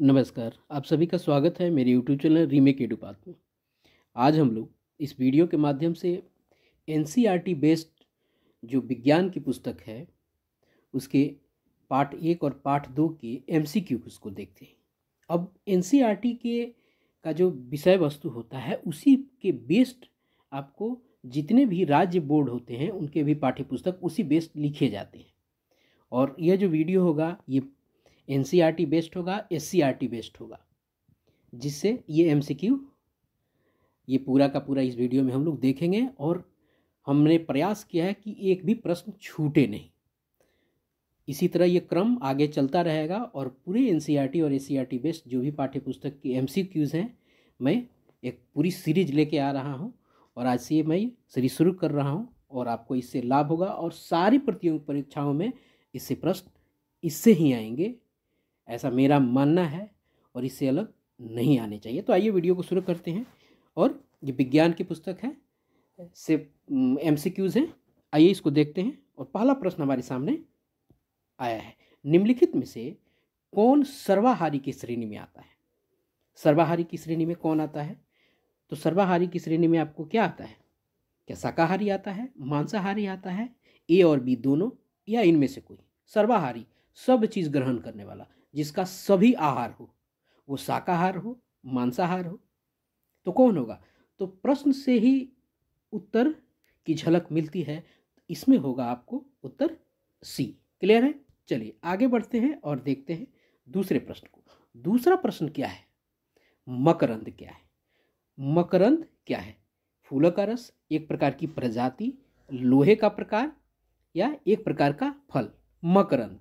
नमस्कार आप सभी का स्वागत है मेरे यूट्यूब चैनल रीमेक एडुपात में आज हम लोग इस वीडियो के माध्यम से एन बेस्ड e जो विज्ञान की पुस्तक है उसके पार्ट एक और पार्ट दो के एम सी को देखते हैं अब एन e के का जो विषय वस्तु होता है उसी के बेस्ड आपको जितने भी राज्य बोर्ड होते हैं उनके भी पाठ्य पुस्तक उसी बेस्ड लिखे जाते हैं और यह जो वीडियो होगा ये एन बेस्ड होगा एस बेस्ड होगा जिससे ये एम ये पूरा का पूरा इस वीडियो में हम लोग देखेंगे और हमने प्रयास किया है कि एक भी प्रश्न छूटे नहीं इसी तरह ये क्रम आगे चलता रहेगा और पूरे एन और एस बेस्ड जो भी पाठ्य पुस्तक के एम हैं मैं एक पूरी सीरीज लेके आ रहा हूँ और आज से मैं सीरीज शुरू कर रहा हूँ और आपको इससे लाभ होगा और सारी प्रतियोगिता परीक्षाओं में इससे प्रश्न इससे ही आएंगे ऐसा मेरा मानना है और इससे अलग नहीं आने चाहिए तो आइए वीडियो को शुरू करते हैं और ये विज्ञान की पुस्तक है से एम सी क्यूज़ हैं आइए इसको देखते हैं और पहला प्रश्न हमारे सामने आया है निम्नलिखित में से कौन सर्वाहारी की श्रेणी में आता है सर्वाहारी की श्रेणी में कौन आता है तो सर्वाहारी की श्रेणी में आपको क्या आता है क्या शाकाहारी आता है मांसाहारी आता है ए और बी दोनों या इनमें से कोई सर्वाहारी सब चीज़ ग्रहण करने वाला जिसका सभी आहार हो वो शाकाहार हो मांसाहार हो तो कौन होगा तो प्रश्न से ही उत्तर की झलक मिलती है इसमें होगा आपको उत्तर सी क्लियर है चलिए आगे बढ़ते हैं और देखते हैं दूसरे प्रश्न को दूसरा प्रश्न क्या है मकरंद क्या है मकरंद क्या है फूलों का रस एक प्रकार की प्रजाति लोहे का प्रकार या एक प्रकार का फल मकरंद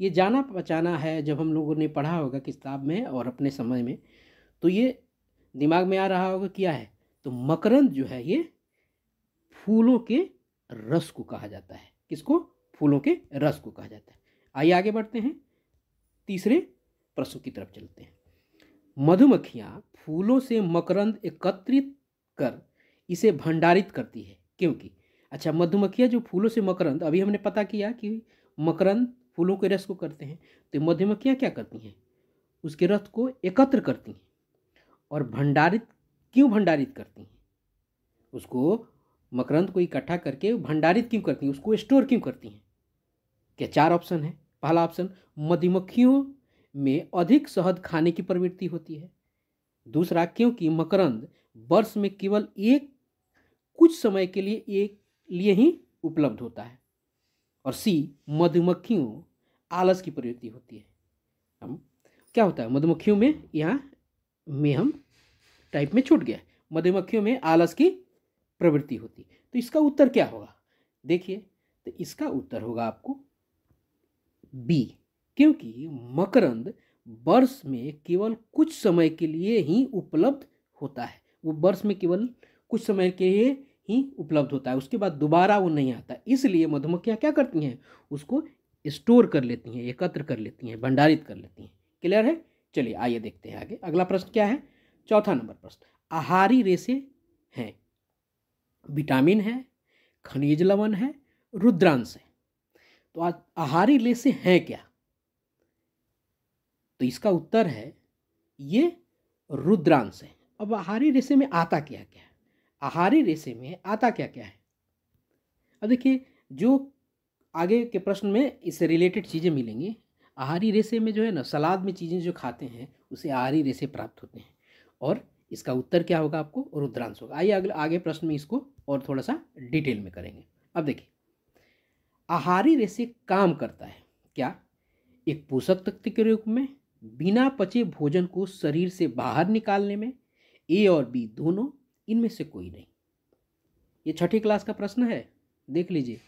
ये जाना पहचाना है जब हम लोगों ने पढ़ा होगा किताब में और अपने समय में तो ये दिमाग में आ रहा होगा क्या है तो मकरंद जो है ये फूलों के रस को कहा जाता है किसको फूलों के रस को कहा जाता है आइए आगे बढ़ते हैं तीसरे प्रश्न की तरफ चलते हैं मधुमक्खियाँ फूलों से मकरंद एकत्रित कर इसे भंडारित करती है क्योंकि अच्छा मधुमक्खियाँ जो फूलों से मकरंद अभी हमने पता किया कि मकरंद फूलों के रस को करते हैं तो मधुमक्खियाँ क्या करती हैं उसके रस को एकत्र करती हैं और भंडारित क्यों भंडारित करती हैं उसको मकरंद को इकट्ठा करके भंडारित क्यों करती हैं उसको स्टोर क्यों करती हैं क्या चार ऑप्शन है पहला ऑप्शन मधुमक्खियों में अधिक शहद खाने की प्रवृत्ति होती है दूसरा क्योंकि मकरंद वर्ष में केवल एक कुछ समय के लिए एक लिए ही उपलब्ध होता है और सी मधुमक्खियों आलस की प्रवृत्ति होती है हम क्या होता है मधुमक्खियों में यहाँ में हम टाइप में छूट गया मधुमक्खियों में आलस की प्रवृत्ति होती है तो इसका उत्तर क्या होगा देखिए तो इसका उत्तर होगा आपको बी क्योंकि मकरंद वर्ष में केवल कुछ समय के लिए ही उपलब्ध होता है वो वर्ष में केवल कुछ समय के लिए ही उपलब्ध होता है उसके बाद दोबारा वो नहीं आता इसलिए मधुमक्खियाँ क्या करती हैं उसको स्टोर कर लेती हैं एकत्र कर लेती हैं भंडारित कर लेती हैं क्लियर है चलिए आइए देखते हैं आगे अगला प्रश्न क्या है चौथा नंबर प्रश्न आहारी रेसे हैं विटामिन है खनिज लवण है रुद्रांश है तो आज आहारी रेसे हैं क्या तो इसका उत्तर है ये रुद्रांश है अब आहारी रेसे में आता क्या क्या आहारी रेशे में आता क्या क्या है अब देखिए जो आगे के प्रश्न में इससे रिलेटेड चीज़ें मिलेंगी आहारी रेशे में जो है ना सलाद में चीज़ें जो खाते हैं उसे आहारी रेशे प्राप्त होते हैं और इसका उत्तर क्या होगा आपको रुद्रांश होगा आइए अगले आगे प्रश्न में इसको और थोड़ा सा डिटेल में करेंगे अब देखिए आहारी रेशे काम करता है क्या एक पोषक तत्व के रूप में बिना पचे भोजन को शरीर से बाहर निकालने में ए और बी दोनों इनमें से कोई नहीं ये छठी क्लास का प्रश्न है देख लीजिए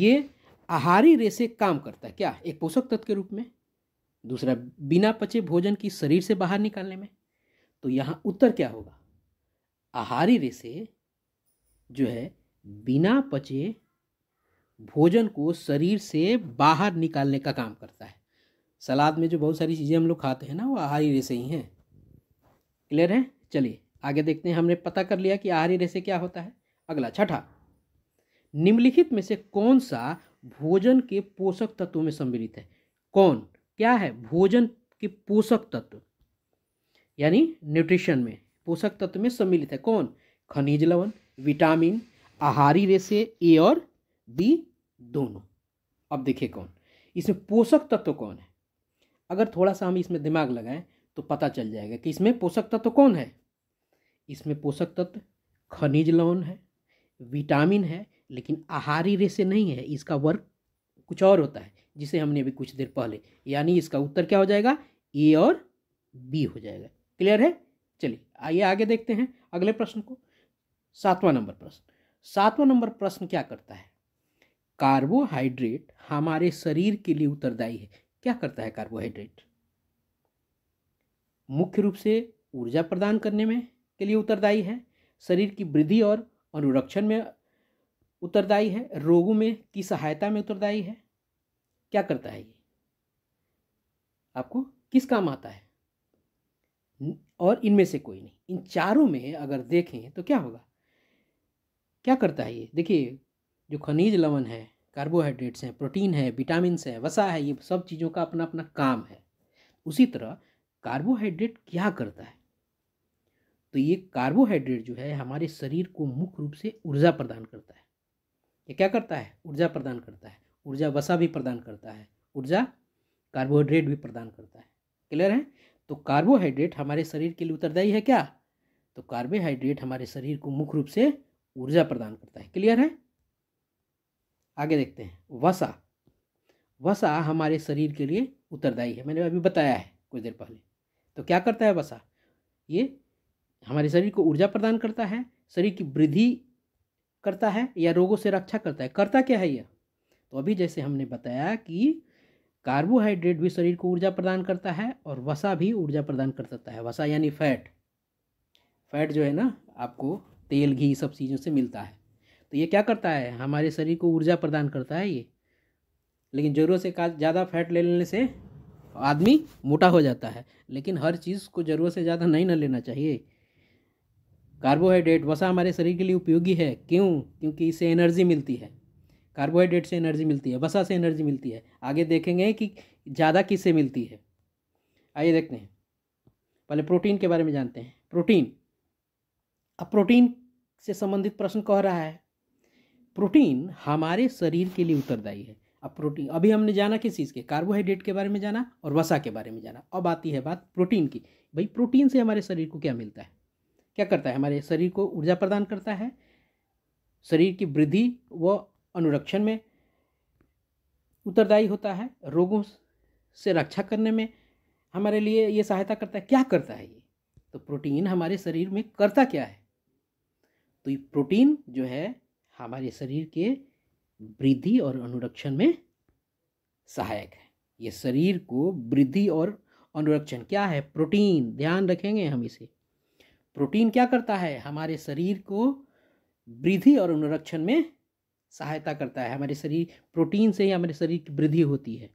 ये आहारी रेसे काम करता है क्या एक पोषक तत्व के रूप में दूसरा बिना पचे भोजन की शरीर से बाहर निकालने में तो यहाँ उत्तर क्या होगा आहारी रेसे जो है बिना पचे भोजन को शरीर से बाहर निकालने का काम करता है सलाद में जो बहुत सारी चीज़ें हम लोग खाते हैं ना वो आहारी रेसे ही हैं क्लियर है चलिए आगे देखते हैं हमने पता कर लिया कि आहारी रेशे क्या होता है अगला छठा निम्नलिखित में से कौन सा भोजन के पोषक तत्व में सम्मिलित है कौन क्या है भोजन के पोषक तत्व यानी न्यूट्रिशन में पोषक तत्व में सम्मिलित है कौन खनिज लवण विटामिन आहारी रेशे ए और बी दोनों अब देखिए कौन इसमें पोषक तत्व कौन है अगर थोड़ा सा हम इसमें दिमाग लगाएं तो पता चल जाएगा कि इसमें पोषक तत्व कौन है इसमें पोषक तत्व खनिज लवण है विटामिन है लेकिन आहारी रेसे नहीं है इसका वर्क कुछ और होता है जिसे हमने अभी कुछ देर पहले यानी इसका उत्तर क्या हो जाएगा ए और बी हो जाएगा क्लियर है चलिए आइए आगे देखते हैं अगले प्रश्न को सातवां नंबर प्रश्न सातवां नंबर प्रश्न क्या करता है कार्बोहाइड्रेट हमारे शरीर के लिए उत्तरदायी है क्या करता है कार्बोहाइड्रेट मुख्य रूप से ऊर्जा प्रदान करने में के लिए उत्तरदायी है शरीर की वृद्धि और अनुरक्षण में उत्तरदायी है रोगों में की सहायता में उत्तरदायी है क्या करता है ये आपको किस काम आता है और इनमें से कोई नहीं इन चारों में अगर देखें तो क्या होगा क्या करता है ये देखिए जो खनिज लवण है कार्बोहाइड्रेट्स हैं प्रोटीन है विटामिन है वसा है ये सब चीज़ों का अपना अपना काम है उसी तरह कार्बोहाइड्रेट क्या करता है तो ये कार्बोहाइड्रेट जो है हमारे शरीर को मुख्य रूप से ऊर्जा प्रदान करता है ये क्या करता है ऊर्जा प्रदान करता है ऊर्जा वसा भी प्रदान करता है ऊर्जा कार्बोहाइड्रेट भी प्रदान करता है क्लियर है तो कार्बोहाइड्रेट हमारे शरीर के लिए उत्तरदायी है क्या तो कार्बोहाइड्रेट हमारे शरीर को मुख्य रूप से ऊर्जा प्रदान करता है क्लियर है आगे देखते हैं वसा वसा हमारे शरीर के लिए उत्तरदायी है मैंने अभी बताया है कुछ देर पहले तो क्या करता है वसा ये हमारे शरीर को ऊर्जा प्रदान करता है शरीर की वृद्धि करता है या रोगों से रक्षा करता है करता क्या है यह तो अभी जैसे हमने बताया कि कार्बोहाइड्रेट भी शरीर को ऊर्जा प्रदान करता है और वसा भी ऊर्जा प्रदान कर सकता है वसा यानी फैट फैट जो है ना आपको तेल घी सब चीज़ों से मिलता है तो ये क्या करता है हमारे शरीर को ऊर्जा प्रदान करता है ये लेकिन ज़रूरत से ज़्यादा फैट ले लेने से आदमी मोटा हो जाता है लेकिन हर चीज़ को ज़रूरत से ज़्यादा नहीं ना लेना चाहिए कार्बोहाइड्रेट वसा हमारे शरीर के लिए उपयोगी है क्यों क्योंकि इससे एनर्जी मिलती है कार्बोहाइड्रेट से एनर्जी मिलती है वसा से एनर्जी मिलती है आगे देखेंगे कि ज़्यादा किससे मिलती है आइए देखते हैं पहले प्रोटीन के बारे में जानते हैं प्रोटीन अब प्रोटीन से संबंधित प्रश्न कह रहा है प्रोटीन हमारे शरीर के लिए उत्तरदायी है अब प्रोटीन अभी हमने जाना किस चीज़ के कार्बोहाइड्रेट के बारे में जाना और वसा के बारे में जाना अब आती है बात प्रोटीन की भाई प्रोटीन से हमारे शरीर को क्या मिलता है क्या करता है हमारे शरीर को ऊर्जा प्रदान करता है शरीर की वृद्धि व अनुरक्षण में उत्तरदायी होता है रोगों से रक्षा करने में हमारे लिए ये सहायता करता है क्या करता है ये तो प्रोटीन हमारे शरीर में करता क्या है तो ये प्रोटीन जो है हमारे शरीर के वृद्धि और अनुरक्षण में सहायक है ये शरीर को वृद्धि और अनुरक्षण क्या है प्रोटीन ध्यान रखेंगे हम इसे प्रोटीन क्या करता है हमारे शरीर को वृद्धि और अनुरक्षण में सहायता करता है हमारे शरीर प्रोटीन से ही हमारे शरीर की वृद्धि होती है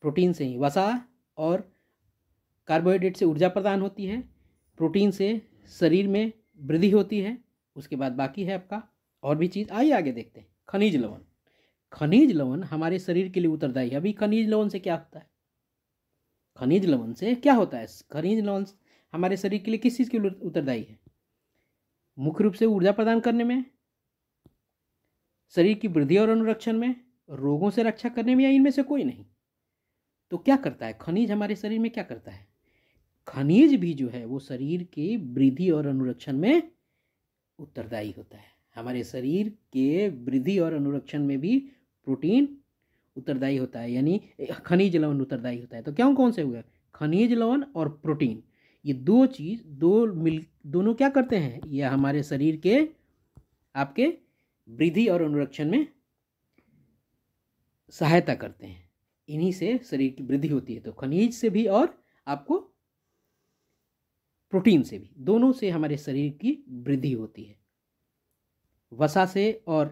प्रोटीन से ही वसा और कार्बोहाइड्रेट से ऊर्जा प्रदान होती है प्रोटीन से शरीर में वृद्धि होती है उसके बाद बाकी है आपका और भी चीज़ आइए आगे देखते हैं खनिज लवण खनिज लवण हमारे शरीर के लिए उत्तरदायी है अभी खनिज लवण से क्या होता है खनिज लवण से क्या होता है खनिज लवण हमारे शरीर के लिए किस चीज़ की उत्तरदायी है मुख्य रूप से ऊर्जा प्रदान करने में शरीर की वृद्धि और अनुरक्षण में रोगों से रक्षा करने में या इनमें से कोई नहीं तो क्या करता है खनिज हमारे शरीर में क्या करता है खनिज भी जो है वो शरीर के वृद्धि और अनुरक्षण में उत्तरदायी होता है हमारे शरीर के वृद्धि और अनुरक्षण में भी प्रोटीन उत्तरदायी होता है यानी खनिज लवण उत्तरदायी होता है तो क्यों कौन से हुए खनिज लवण और प्रोटीन ये दो चीज़ दो मिल दोनों क्या करते हैं यह हमारे शरीर के आपके वृद्धि और अनुरक्षण में सहायता करते हैं इन्हीं से शरीर की वृद्धि होती है तो खनिज से भी और आपको प्रोटीन से भी दोनों से हमारे शरीर की वृद्धि होती है वसा से और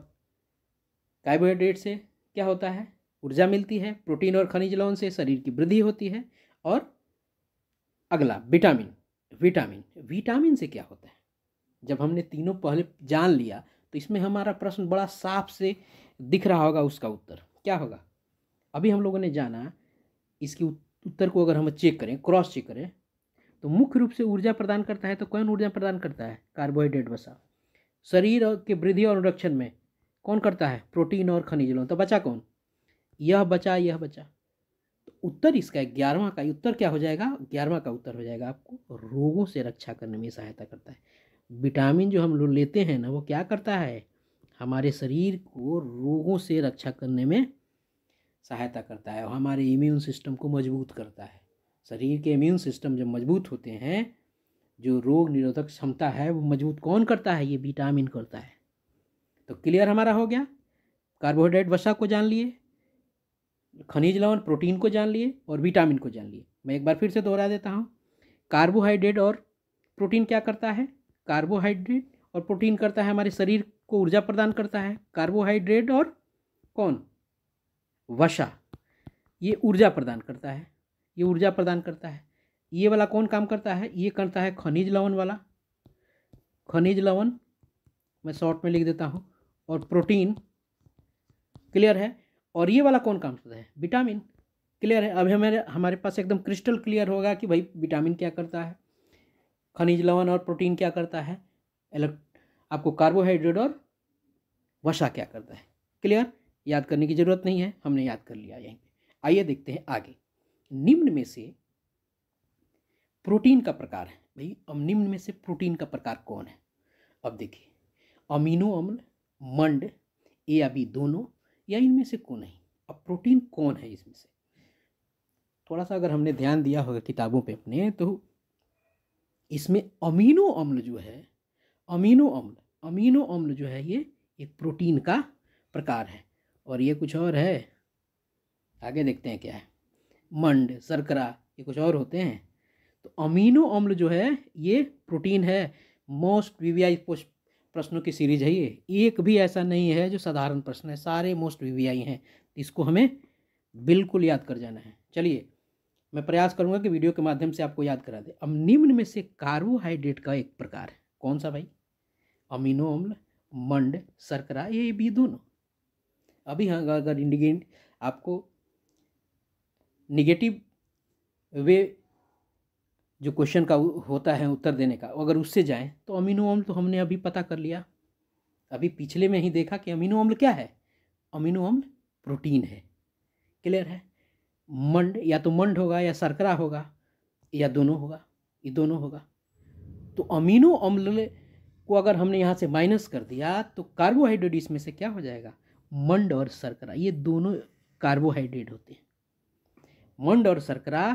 कार्बोहाइड्रेट से क्या होता है ऊर्जा मिलती है प्रोटीन और खनिज लवण से शरीर की वृद्धि होती है और अगला विटामिन विटामिन विटामिन से क्या होता है जब हमने तीनों पहले जान लिया तो इसमें हमारा प्रश्न बड़ा साफ से दिख रहा होगा उसका उत्तर क्या होगा अभी हम लोगों ने जाना इसकी उत्तर को अगर हम चेक करें क्रॉस चेक करें तो मुख्य रूप से ऊर्जा प्रदान करता है तो कौन ऊर्जा प्रदान करता है कार्बोहाइड्रेट वसा शरीर के वृद्धि और अनुरक्षण में कौन करता है प्रोटीन और खनिज लोन तो बचा कौन यह बचा यह बचा तो उत्तर इसका ग्यारहवा का उत्तर क्या हो जाएगा ग्यारहवा का उत्तर हो जाएगा आपको रोगों से रक्षा करने में सहायता करता है विटामिन जो हम लोग लेते हैं ना वो क्या करता है हमारे शरीर को रोगों से रक्षा करने में सहायता करता है और हमारे इम्यून सिस्टम को मजबूत करता है शरीर के इम्यून सिस्टम जब मजबूत होते हैं जो रोग निरोधक क्षमता है वो मजबूत कौन करता है ये विटामिन करता है तो क्लियर हमारा हो गया कार्बोहाइड्रेट वसा को जान लिए खनिज लवण प्रोटीन को जान लिए और विटामिन को जान लिए मैं एक बार फिर से दोहरा देता हूँ कार्बोहाइड्रेट और प्रोटीन क्या करता है कार्बोहाइड्रेट और प्रोटीन करता है हमारे शरीर को ऊर्जा प्रदान करता है कार्बोहाइड्रेट और कौन वसा ये ऊर्जा प्रदान करता है ये ऊर्जा प्रदान करता है ये वाला कौन काम करता है ये करता है खनिज लवण वाला खनिज लवण मैं शॉर्ट में लिख देता हूँ और प्रोटीन क्लियर है और ये वाला कौन काम करता है विटामिन क्लियर है अभी हमारे हमारे पास एकदम क्रिस्टल क्लियर होगा कि भाई विटामिन क्या करता है खनिज लवण और प्रोटीन क्या करता है आपको कार्बोहाइड्रेट और वसा क्या करता है क्लियर याद करने की ज़रूरत नहीं है हमने याद कर लिया यहीं पे आइए देखते हैं आगे निम्न में से प्रोटीन का प्रकार है भाई अब निम्न में से प्रोटीन का प्रकार कौन है अब देखिए अमीनो अम्ल मंड ए या बी दोनों या इनमें से कौन है अब प्रोटीन कौन है इसमें से थोड़ा सा अगर हमने ध्यान दिया होगा किताबों पे अपने तो इसमें अमीनो अम्ल जो है अमीनो अम्ल अमीनो अम्ल जो है ये एक प्रोटीन का प्रकार है और ये कुछ और है आगे देखते हैं क्या है मंड सरकरा ये कुछ और होते हैं तो अमीनो अम्ल जो है ये प्रोटीन है मोस्ट वी वी आई प्रश्नों की सीरीज है ये एक भी ऐसा नहीं है जो साधारण प्रश्न है सारे मोस्ट वी हैं इसको हमें बिल्कुल याद कर जाना है चलिए मैं प्रयास करूँगा कि वीडियो के माध्यम से आपको याद करा दे अब निम्न में से कार्बोहाइड्रेट का एक प्रकार है कौन सा भाई अमीनो अम्ल मंड शर्करा ये भी दोनों अभी हाँ अगर इंडिगेंट आपको निगेटिव वे जो क्वेश्चन का होता है उत्तर देने का अगर उससे जाएं तो अमीनो अम्ल तो हमने अभी पता कर लिया अभी पिछले में ही देखा कि अमीनो अम्ल क्या है अमीनो अम्ल प्रोटीन है क्लियर है मंड या तो मंड होगा या सरकरा होगा या दोनों होगा ये दोनों होगा तो अमीनो अम्ल को अगर हमने यहाँ से माइनस कर दिया तो कार्बोहाइड्रेट इसमें से क्या हो जाएगा मंड और सरकरा ये दोनों कार्बोहाइड्रेट होते हैं मंड और शर्करा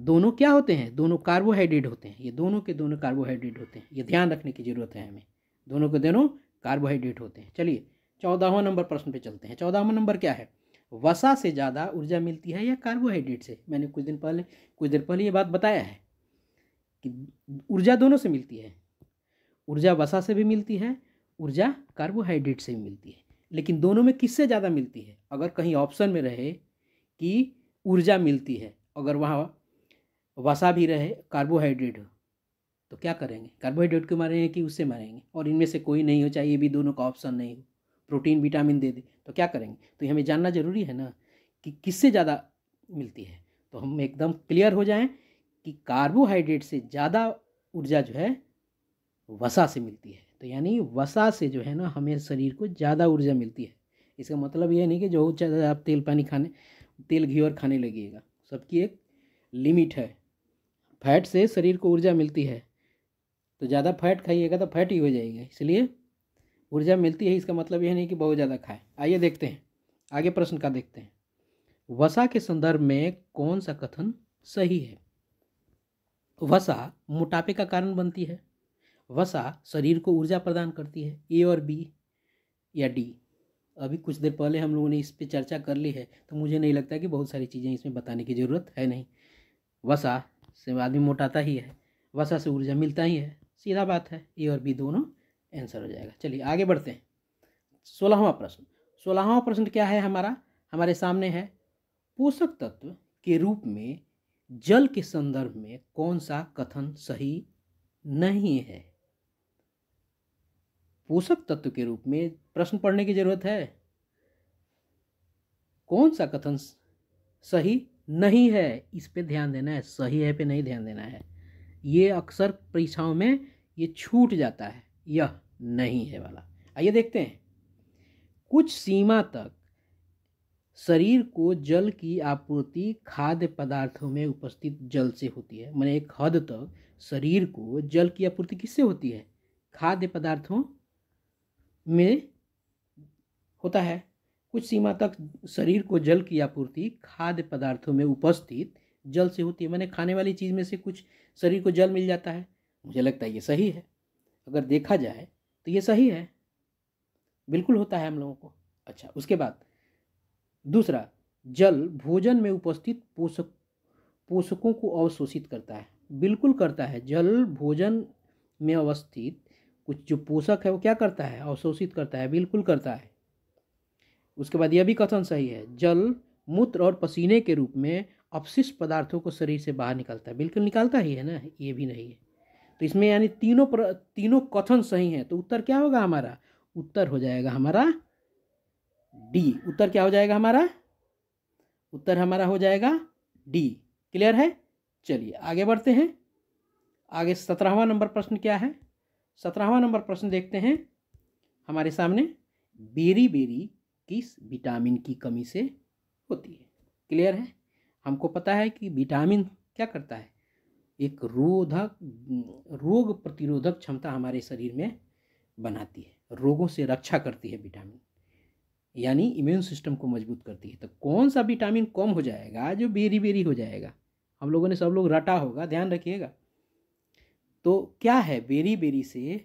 दोनों क्या होते हैं दोनों कार्बोहाइड्रेट होते हैं ये दोनों के दोनों कार्बोहाइड्रेट होते हैं ये ध्यान रखने की ज़रूरत है हमें दोनों के दोनों कार्बोहाइड्रेट होते हैं चलिए चौदहवा नंबर प्रश्न पे चलते हैं चौदहवा नंबर क्या है वसा से ज़्यादा ऊर्जा मिलती है या कार्बोहाइड्रेट से मैंने कुछ दिन पहले कुछ देर पहले ये बात बताया है कि ऊर्जा दोनों से मिलती है ऊर्जा वसा से भी मिलती है ऊर्जा कार्बोहाइड्रेट से भी मिलती है लेकिन दोनों में किससे ज़्यादा मिलती है अगर कहीं ऑप्शन में रहे कि ऊर्जा मिलती है अगर वहाँ वसा भी रहे कार्बोहाइड्रेट हो तो क्या करेंगे कार्बोहाइड्रेट को मारेंगे कि उससे मारेंगे और इनमें से कोई नहीं हो चाहे ये भी दोनों का ऑप्शन नहीं हो प्रोटीन विटामिन दे दे तो क्या करेंगे तो हमें जानना जरूरी है ना कि किससे ज़्यादा मिलती है तो हम एकदम क्लियर हो जाएं कि कार्बोहाइड्रेट से ज़्यादा ऊर्जा जो है वसा से मिलती है तो यानी वसा से जो है ना हमें शरीर को ज़्यादा ऊर्जा मिलती है इसका मतलब ये नहीं कि जो आप तेल पानी खाने तेल घी और खाने लगिएगा सबकी एक लिमिट है फैट से शरीर को ऊर्जा मिलती है तो ज़्यादा फैट खाइएगा तो फैट ही हो जाएगा इसलिए ऊर्जा मिलती है इसका मतलब यह नहीं कि बहुत ज़्यादा खाए आइए देखते हैं आगे प्रश्न का देखते हैं वसा के संदर्भ में कौन सा कथन सही है वसा मोटापे का कारण बनती है वसा शरीर को ऊर्जा प्रदान करती है ए और बी या डी अभी कुछ देर पहले हम लोगों ने इस पर चर्चा कर ली है तो मुझे नहीं लगता कि बहुत सारी चीज़ें इसमें बताने की ज़रूरत है नहीं वसा से आदमी मोटाता ही है वसा से ऊर्जा मिलता ही है सीधा बात है ए और बी दोनों आंसर हो जाएगा चलिए आगे बढ़ते हैं सोलहवा प्रश्न सोलहवा प्रश्न क्या है हमारा हमारे सामने है पोषक तत्व के रूप में जल के संदर्भ में कौन सा कथन सही नहीं है पोषक तत्व के रूप में प्रश्न पढ़ने की जरूरत है कौन सा कथन सही नहीं है इस पे ध्यान देना है सही है पे नहीं ध्यान देना है ये अक्सर परीक्षाओं में ये छूट जाता है यह नहीं है वाला आइए देखते हैं कुछ सीमा तक शरीर को जल की आपूर्ति खाद्य पदार्थों में उपस्थित जल से होती है मैंने एक हद तक शरीर को जल की आपूर्ति किससे होती है खाद्य पदार्थों में होता है कुछ सीमा तक शरीर को जल की आपूर्ति खाद्य पदार्थों में उपस्थित जल से होती है मैंने खाने वाली चीज़ में से कुछ शरीर को जल मिल जाता है मुझे लगता है ये सही है अगर देखा जाए तो ये सही है बिल्कुल होता है हम लोगों को अच्छा उसके बाद दूसरा जल भोजन में उपस्थित पोषक पोषकों को अवशोषित करता है बिल्कुल करता है जल भोजन में अवस्थित कुछ जो पोषक है वो क्या करता है अवशोषित करता है बिल्कुल करता है उसके बाद यह भी कथन सही है जल मूत्र और पसीने के रूप में अपशिष्ट पदार्थों को शरीर से बाहर निकलता है बिल्कुल निकालता ही है ना ये भी नहीं है तो इसमें यानी तीनों प्र तीनों कथन सही हैं तो उत्तर क्या होगा हमारा उत्तर हो जाएगा हमारा डी उत्तर क्या हो जाएगा हमारा उत्तर हमारा हो जाएगा डी क्लियर है चलिए आगे बढ़ते हैं आगे सत्रहवा नंबर प्रश्न क्या है सत्रहवा नंबर प्रश्न देखते हैं हमारे सामने बेरी बेरी किस विटामिन की कमी से होती है क्लियर है हमको पता है कि विटामिन क्या करता है एक रोधक रोग प्रतिरोधक क्षमता हमारे शरीर में बनाती है रोगों से रक्षा करती है विटामिन यानी इम्यून सिस्टम को मजबूत करती है तो कौन सा विटामिन कम हो जाएगा जो बेरी बेरी हो जाएगा हम लोगों ने सब लोग रटा होगा ध्यान रखिएगा तो क्या है बेरी बेरी से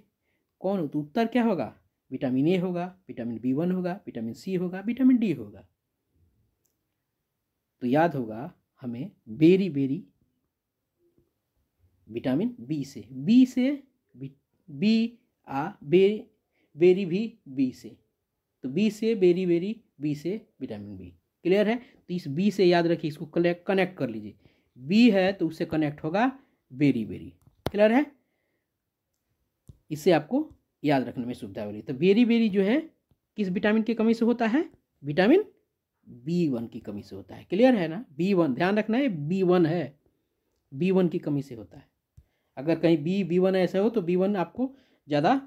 कौन तो उत्तर क्या होगा विटामिन ए होगा विटामिन बी वन होगा विटामिन सी होगा विटामिन डी होगा तो याद होगा हमें बेरी बेरी विटामिन बी से बी से बी आ बे बेरी भी बी से तो बी से बेरी बेरी बी से विटामिन बी क्लियर है तो इस बी से याद रखिए इसको कनेक्ट कर लीजिए बी है तो उससे कनेक्ट होगा बेरी बेरी क्लियर है इससे आपको याद रखने में सुविधा हो रही तो बेरी बेरी जो है किस विटामिन की कमी से होता है विटामिन बी वन की कमी से होता है क्लियर है ना बी वन ध्यान रखना है बी वन है बी वन की कमी से होता है अगर कहीं बी बी वन ऐसा हो तो बी वन आपको ज़्यादा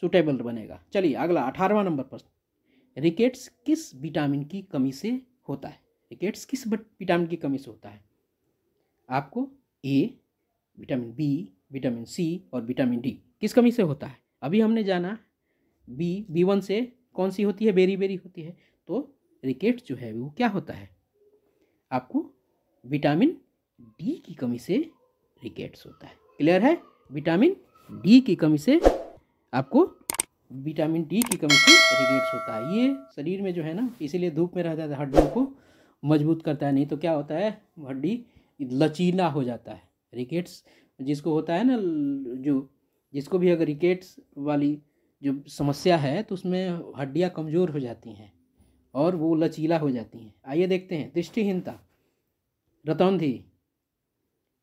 सुटेबल बनेगा चलिए अगला अठारहवा नंबर प्रश्न रिकेट्स किस विटामिन की कमी से होता है रिकेट्स किस विटामिन की कमी से होता है आपको A vitamin B vitamin C और विटामिन डी किस कमी से होता है अभी हमने जाना बी बी वन से कौन सी होती है बेरी बेरी होती है तो रिकेट जो है वो क्या होता है आपको विटामिन डी की कमी से रिकेट्स होता है क्लियर है विटामिन डी की कमी से आपको विटामिन डी की कमी से रिकेट्स होता है ये शरीर में जो है ना इसीलिए धूप में रहता है तो हड्डियों को मजबूत करता है नहीं तो क्या होता है हड्डी लचीला हो जाता है रिकेट्स जिसको होता है ना जो जिसको भी अगर रिकेट्स वाली जो समस्या है तो उसमें हड्डियाँ कमज़ोर हो जाती हैं और वो लचीला हो जाती हैं आइए देखते हैं दृष्टिहीनता रतौंधी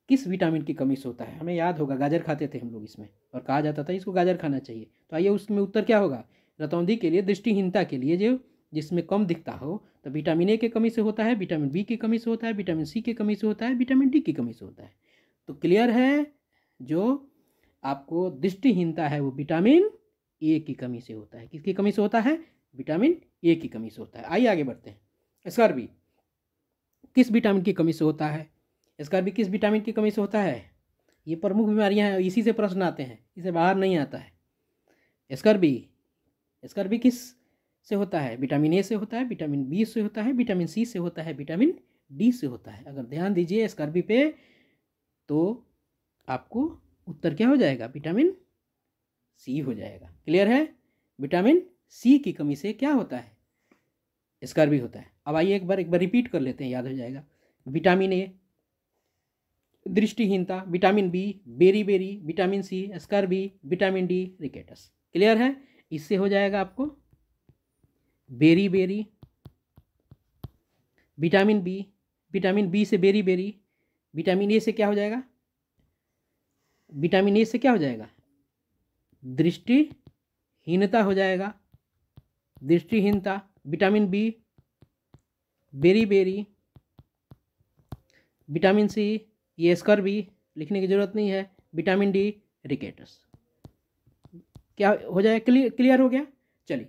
किस विटामिन की कमी से होता है हमें याद होगा गाजर खाते थे हम लोग इसमें और कहा जाता था इसको गाजर खाना चाहिए तो आइए उसमें उत्तर क्या होगा रतौंधी के लिए दृष्टिहीनता के लिए जो जिसमें कम दिखता हो तो विटामिन ए की कमी से होता है विटामिन बी की कमी से होता है विटामिन सी की कमी से होता है विटामिन डी की कमी से होता है तो क्लियर है जो आपको दृष्टिहीनता है वो विटामिन ए की कमी से होता है किसकी कमी से होता है विटामिन ए की कमी से होता है आइए आगे बढ़ते हैं स्कर्वी किस विटामिन की कमी से होता है स्कर्वी किस विटामिन की कमी से होता है ये प्रमुख बीमारियां हैं इसी से प्रश्न आते हैं इसे बाहर नहीं आता है स्कर्वी स्कर्वी किस से होता है विटामिन ए से होता है विटामिन बी से होता है विटामिन सी से होता है विटामिन डी से होता है अगर ध्यान दीजिए स्कर्वी पे तो आपको उत्तर क्या हो जाएगा विटामिन सी हो जाएगा क्लियर है विटामिन सी की कमी से क्या होता है स्कार भी होता है अब आइए एक बार एक बार रिपीट कर लेते हैं याद हो जाएगा विटामिन ए दृष्टिहीनता vitamin B beri beri vitamin C scurvy vitamin D rickets clear है इससे हो जाएगा आपको beri beri vitamin B vitamin B से बेरी बेरी विटामिन ए से क्या हो जाएगा विटामिन ए से क्या हो जाएगा दृष्टिहीनता हो जाएगा दृष्टिहीनता vitamin B beri beri vitamin C ये स्कर भी लिखने की ज़रूरत नहीं है विटामिन डी रिकेटस क्या हो जाएगा क्लियर क्लियर हो गया चलिए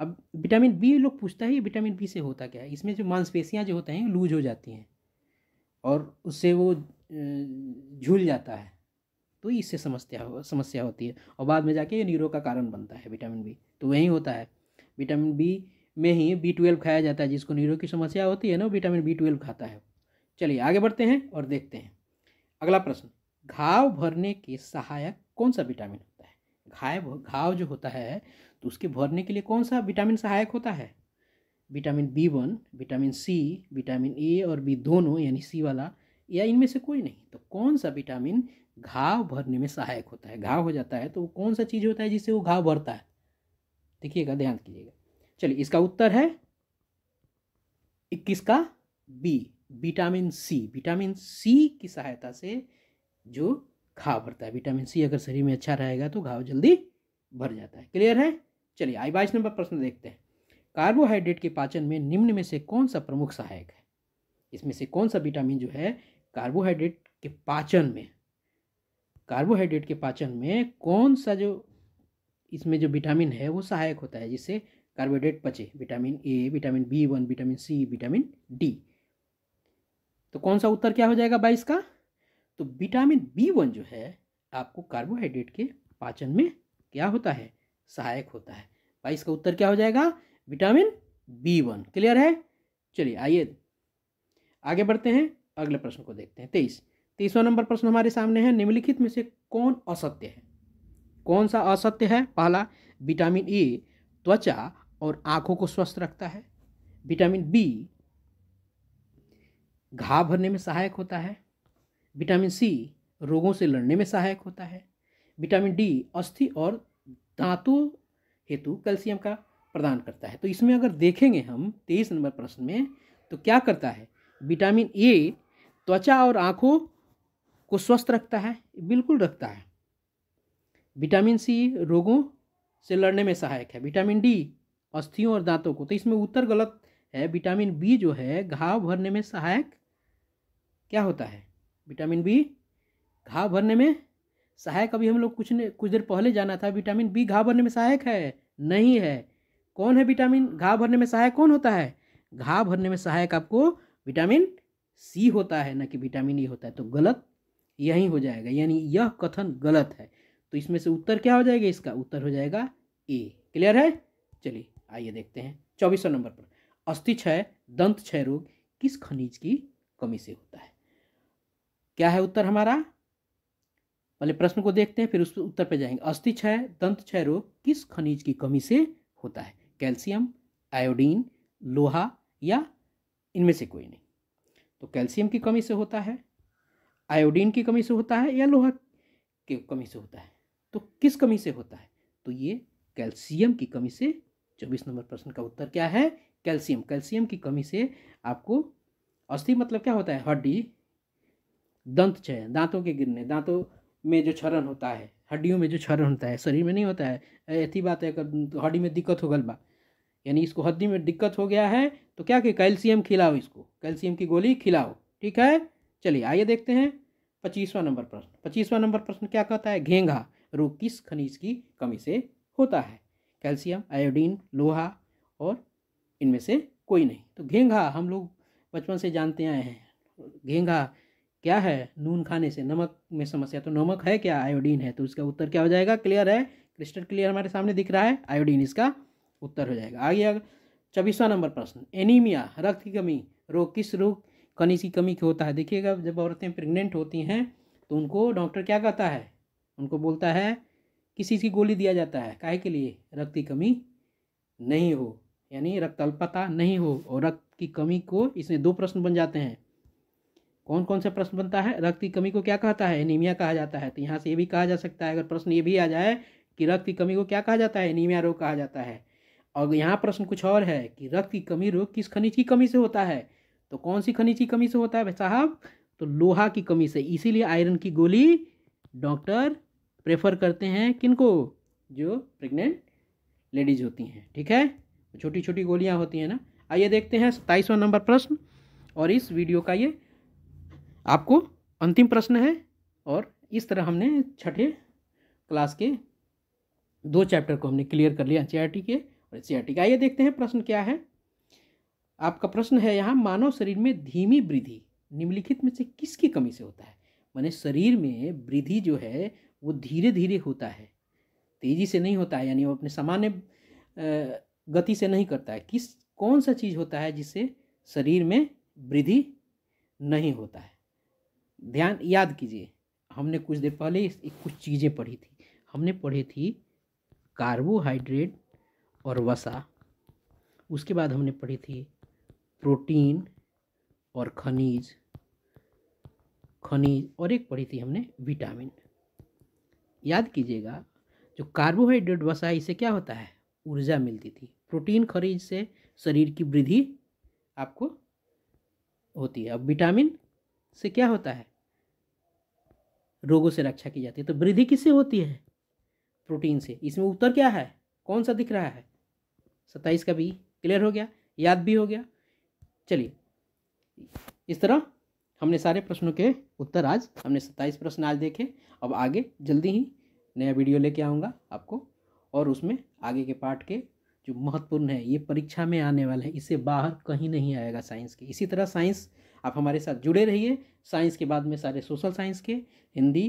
अब विटामिन बी लोग पूछता है विटामिन बी से होता क्या है इसमें जो मांसपेशियाँ जो होते हैं लूज हो जाती हैं और उससे वो झूल जाता है तो इससे समस्या हो, समस्या होती है और बाद में जाके ये न्यूरो का कारण बनता है विटामिन बी तो वही होता है विटामिन बी में ही बी ट्वेल्व खाया जाता है जिसको न्यूरो की समस्या होती है ना विटामिन बी ट्वेल्व खाता है चलिए आगे बढ़ते हैं और देखते हैं अगला प्रश्न घाव भरने के सहायक कौन सा विटामिन होता है घाय घाव जो होता है तो उसके भरने के लिए कौन सा विटामिन सहायक होता है vitamin B one vitamin C vitamin A और बी दोनों यानी सी वाला या इनमें से कोई नहीं तो कौन सा विटामिन घाव भरने में सहायक होता है घाव हो जाता है तो वो कौन सा चीज़ होता है जिससे वो घाव भरता है देखिएगा ध्यान कीजिएगा चलिए इसका उत्तर है इक्कीस का B vitamin C vitamin C की सहायता से जो घाव भरता है विटामिन सी अगर शरीर में अच्छा रहेगा तो घाव जल्दी भर जाता है क्लियर है चलिए आई बाईस नंबर प्रश्न देखते हैं कार्बोहाइड्रेट के पाचन में निम्न में से कौन सा प्रमुख सहायक है इसमें से कौन सा विटामिन जो है कार्बोहाइड्रेट के पाचन में कार्बोहाइड्रेट के पाचन में कौन सा जो इसमें जो विटामिन है वो सहायक होता है जिससे कार्बोहाइड्रेट पचे vitamin A vitamin B one vitamin C vitamin D तो कौन सा उत्तर क्या हो जाएगा बाईस का तो विटामिन बी वन जो है आपको कार्बोहाइड्रेट के पाचन में क्या होता है सहायक होता है बाईस का उत्तर क्या हो जाएगा विटामिन बी वन क्लियर है चलिए आइए आगे बढ़ते हैं अगले प्रश्न को देखते हैं तेईस तीसवा नंबर प्रश्न हमारे सामने है निम्नलिखित में से कौन असत्य है कौन सा असत्य है पहला विटामिन ए त्वचा और आँखों को स्वस्थ रखता है विटामिन बी घाव भरने में सहायक होता है विटामिन सी रोगों से लड़ने में सहायक होता है विटामिन डी अस्थि और दांतों हेतु कैल्शियम का प्रदान करता है तो इसमें अगर देखेंगे हम तेईस नंबर प्रश्न में तो क्या करता है विटामिन ए त्वचा और आँखों को स्वस्थ रखता है बिल्कुल रखता है विटामिन सी रोगों से लड़ने में सहायक है विटामिन डी अस्थियों और दांतों को तो इसमें उत्तर गलत है विटामिन बी जो है घाव भरने में सहायक क्या होता है विटामिन बी घाव भरने में सहायक अभी हम लोग कुछ ने कुछ देर पहले जाना था विटामिन बी घाव भरने में सहायक है नहीं है कौन है विटामिन घाव भरने में सहायक कौन होता है घाव भरने में सहायक आपको विटामिन सी होता है ना कि विटामिन ई होता है तो गलत यही हो जाएगा यानी यह कथन गलत है तो इसमें से उत्तर क्या हो जाएगा इसका उत्तर हो जाएगा ए क्लियर है चलिए आइए देखते हैं चौबीसों नंबर पर अस्थि क्षय दंत क्षय रोग किस खनिज की कमी से होता है क्या है उत्तर हमारा पहले प्रश्न को देखते हैं फिर उस उत्तर पर जाएंगे अस्थि क्षय दंत क्षय रोग किस खनिज की कमी से होता है कैल्शियम आयोडीन लोहा या इनमें से कोई नहीं तो कैल्शियम की कमी से होता है आयोडीन की कमी से होता है या लोहा की कमी से होता है तो किस कमी से होता है तो ये कैल्शियम की कमी से चौबीस नंबर प्रश्न का उत्तर क्या है कैल्शियम कैल्शियम की कमी से आपको अस्थि मतलब क्या होता है हड्डी दंत क्षय दांतों के गिरने दांतों में जो क्षरण होता है हड्डियों में जो क्षरण होता है शरीर में नहीं होता है ऐसी बात है अगर हड्डी में दिक्कत हो गल यानी इसको हड्डी में दिक्कत हो गया है तो क्या कि कैल्शियम खिलाओ इसको कैल्शियम की गोली खिलाओ ठीक है चलिए आइए देखते हैं पच्चीसवां नंबर प्रश्न पच्चीसवां नंबर प्रश्न क्या कहता है घेंघा रोग किस खनिज की कमी से होता है कैल्शियम आयोडीन लोहा और इनमें से कोई नहीं तो घेंघा हम लोग बचपन से जानते आए हैं घेंघा क्या है नून खाने से नमक में समस्या तो नमक है क्या आयोडीन है तो इसका उत्तर क्या हो जाएगा क्लियर है क्रिस्टल क्लियर हमारे सामने दिख रहा है आयोडीन इसका उत्तर हो जाएगा आगे चौबीसवा नंबर प्रश्न एनीमिया रक्त की कमी रोग किस रोग खनिज की कमी क्यों होता है देखिएगा जब औरतें प्रेग्नेंट होती हैं तो उनको डॉक्टर क्या कहता है उनको बोलता है किसी की गोली दिया जाता है काहे के लिए रक्त की कमी नहीं हो यानी रक्त अल्पता नहीं हो और रक्त की कमी को इसमें दो प्रश्न बन जाते हैं कौन कौन सा प्रश्न बनता है रक्त की कमी को क्या कहता है एनीमिया कहा जाता है तो यहाँ से ये भी कहा जा सकता है अगर प्रश्न ये भी आ जाए कि रक्त की कमी को क्या कहा जाता है एनीमिया रोग कहा जाता है और यहाँ प्रश्न कुछ और है कि रक्त की कमी रोग किस खनिज की कमी से होता है तो कौन सी खनिज की कमी से होता है साहब तो लोहा की कमी से इसीलिए आयरन की गोली डॉक्टर प्रेफर करते हैं किनको जो प्रेग्नेंट लेडीज होती हैं ठीक है छोटी छोटी गोलियां होती हैं ना आइए देखते हैं सत्ताईसवा नंबर प्रश्न और इस वीडियो का ये आपको अंतिम प्रश्न है और इस तरह हमने छठे क्लास के दो चैप्टर को हमने क्लियर कर लिया एन के और सी आइए देखते हैं प्रश्न क्या है आपका प्रश्न है यहाँ मानव शरीर में धीमी वृद्धि निम्नलिखित में से किसकी कमी से होता है माने शरीर में वृद्धि जो है वो धीरे धीरे होता है तेज़ी से नहीं होता है यानी वो अपने सामान्य गति से नहीं करता है किस कौन सा चीज़ होता है जिससे शरीर में वृद्धि नहीं होता है ध्यान याद कीजिए हमने कुछ देर पहले कुछ चीज़ें पढ़ी थी हमने पढ़ी थी कार्बोहाइड्रेट और वसा उसके बाद हमने पढ़ी थी प्रोटीन और खनिज खनिज और एक पढ़ी थी हमने विटामिन याद कीजिएगा जो कार्बोहाइड्रेट वसा है इसे क्या होता है ऊर्जा मिलती थी प्रोटीन खनिज से शरीर की वृद्धि आपको होती है अब विटामिन से क्या होता है रोगों से रक्षा की जाती है तो वृद्धि किससे होती है प्रोटीन से इसमें उत्तर क्या है कौन सा दिख रहा है सत्ताईस का भी क्लियर हो गया याद भी हो गया चलिए इस तरह हमने सारे प्रश्नों के उत्तर आज हमने सत्ताईस प्रश्न आज देखे अब आगे जल्दी ही नया वीडियो लेके आऊँगा आपको और उसमें आगे के पार्ट के जो महत्वपूर्ण है ये परीक्षा में आने वाला है इससे बाहर कहीं नहीं आएगा साइंस के इसी तरह साइंस आप हमारे साथ जुड़े रहिए साइंस के बाद में सारे सोशल साइंस के हिंदी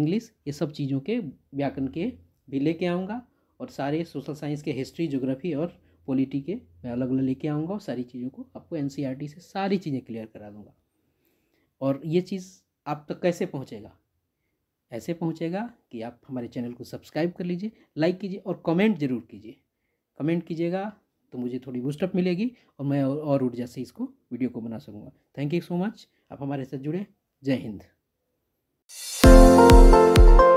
इंग्लिश ये सब चीज़ों के व्याकरण के भी लेके आऊँगा और सारे सोशल साइंस के हिस्ट्री ज्योग्राफी और पॉलिटी के मैं अलग अलग लेके आऊँगा और सारी चीज़ों को आपको एन e से सारी चीज़ें क्लियर करा दूँगा और ये चीज़ आप तक कैसे पहुँचेगा ऐसे पहुँचेगा कि आप हमारे चैनल को सब्सक्राइब कर लीजिए लाइक कीजिए और कमेंट ज़रूर कीजिए कमेंट कीजिएगा तो मुझे थोड़ी बूस्टअप मिलेगी और मैं और ऊर्जा से इसको वीडियो को बना सकूँगा थैंक यू सो मच आप हमारे साथ जुड़े जय हिंद